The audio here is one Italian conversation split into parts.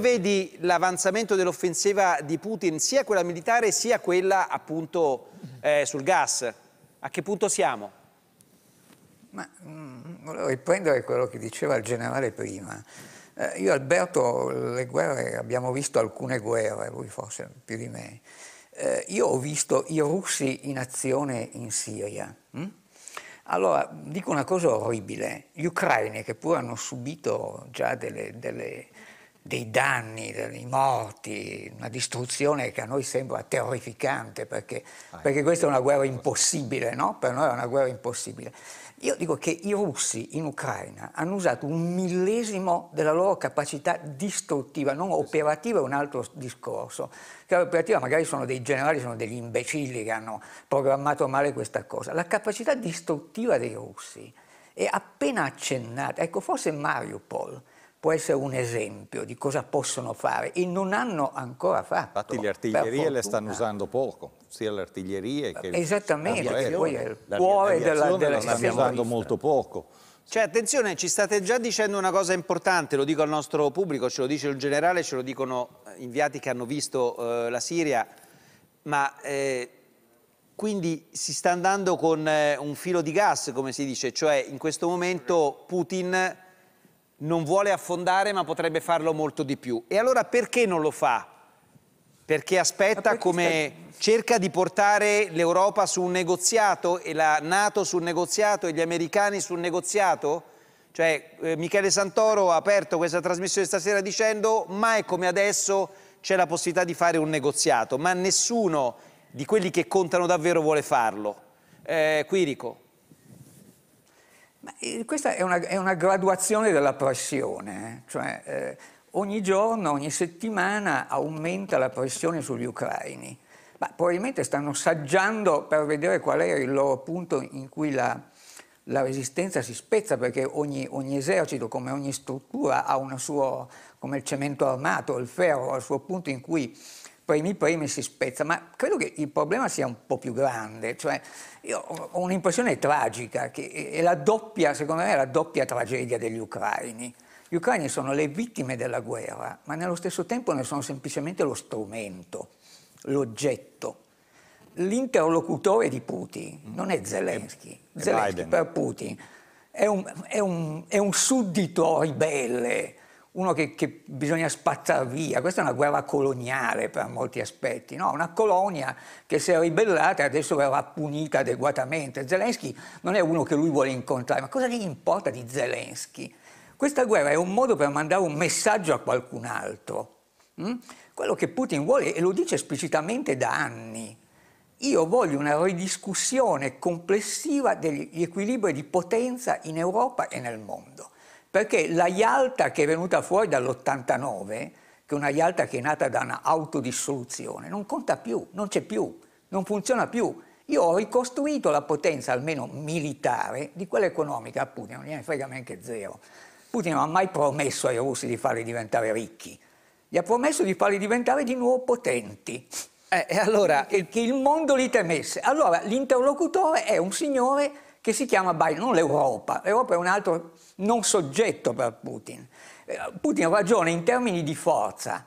Vedi l'avanzamento dell'offensiva di Putin, sia quella militare sia quella appunto eh, sul gas. A che punto siamo? Ma, mh, mm, volevo riprendere quello che diceva il generale prima. Eh, io Alberto, le guerre, abbiamo visto alcune guerre, voi forse più di me. Eh, io ho visto i russi in azione in Siria. Hm? Allora, dico una cosa orribile. Gli ucraini, che pure hanno subito già delle, delle dei danni, dei morti, una distruzione che a noi sembra terrificante perché, ah, perché eh, questa è una eh, guerra impossibile, no? per noi è una guerra impossibile. Io dico che i russi in Ucraina hanno usato un millesimo della loro capacità distruttiva, non operativa è un altro discorso. Che operativa magari sono dei generali, sono degli imbecilli che hanno programmato male questa cosa. La capacità distruttiva dei russi è appena accennata. Ecco, forse Mariupol può essere un esempio di cosa possono fare e non hanno ancora fatto. Infatti le artiglierie le stanno usando poco, sia le artiglierie che... Esattamente, che poi è il cuore della, della... Le stanno usando molto poco. Cioè, attenzione, ci state già dicendo una cosa importante, lo dico al nostro pubblico, ce lo dice il generale, ce lo dicono eh, inviati che hanno visto eh, la Siria, ma eh, quindi si sta andando con eh, un filo di gas, come si dice, cioè in questo momento Putin non vuole affondare ma potrebbe farlo molto di più. E allora perché non lo fa? Perché aspetta perché come aspetta? cerca di portare l'Europa su un negoziato e la Nato su un negoziato e gli americani su un negoziato? Cioè eh, Michele Santoro ha aperto questa trasmissione stasera dicendo mai come adesso c'è la possibilità di fare un negoziato, ma nessuno di quelli che contano davvero vuole farlo. Eh, Quirico questa è una, è una, graduazione della pressione, eh. cioè eh, ogni giorno, ogni settimana aumenta la pressione sugli ucraini, ma probabilmente stanno saggiando per vedere qual è il loro punto in cui la, la resistenza si spezza, perché ogni, ogni, esercito, come ogni struttura, ha una sua, come il cemento armato, il ferro, ha il suo punto in cui primi premi si spezza, ma credo che il problema sia un po' più grande, cioè io ho un'impressione tragica, che è la doppia, secondo me è la doppia tragedia degli ucraini. Gli ucraini sono le vittime della guerra, ma nello stesso tempo ne sono semplicemente lo strumento, l'oggetto. L'interlocutore di Putin mm-hmm. non è Zelensky, Zelensky per Putin è un, è un, è un suddito ribelle, uno che, che bisogna spazzare via, questa è una guerra coloniale per molti aspetti, no? una colonia che si è ribellata e adesso verrà punita adeguatamente. Zelensky non è uno che lui vuole incontrare, ma cosa gli importa di Zelensky? Questa guerra è un modo per mandare un messaggio a qualcun altro. Mm? Quello che Putin vuole, e lo dice esplicitamente da anni, io voglio una ridiscussione complessiva degli equilibri di potenza in Europa e nel mondo perché la Yalta che è venuta fuori dall'89, che è una Yalta che è nata da un'autodissoluzione, non conta più, non c'è più, non funziona più. Io ho ricostruito la potenza, almeno militare, di quella economica a Putin, non gliene frega neanche zero. Putin non ha mai promesso ai russi di farli diventare ricchi, gli ha promesso di farli diventare di nuovo potenti. Eh, e allora, che il mondo li temesse. Allora, l'interlocutore è un signore che si chiama Biden, non l'Europa. L'Europa è un altro non soggetto per Putin. Eh, Putin ragiona in termini di forza,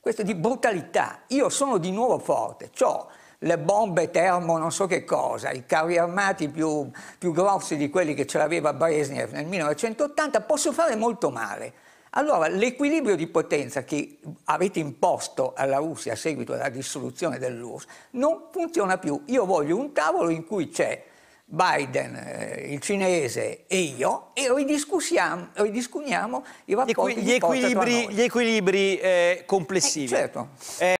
questo di brutalità. Io sono di nuovo forte, ho le bombe termo non so che cosa, i carri armati più, più grossi di quelli che ce l'aveva Brezhnev nel 1980, posso fare molto male. Allora, l'equilibrio di potenza che avete imposto alla Russia a seguito della dissoluzione dell'URSS non funziona più. Io voglio un tavolo in cui c'è Biden, eh, il cinese e io e ridiscutiamo, ridiscutiamo i rapporti gli, equi- gli gli equilibri eh, complessivi. Eh, certo. Eh,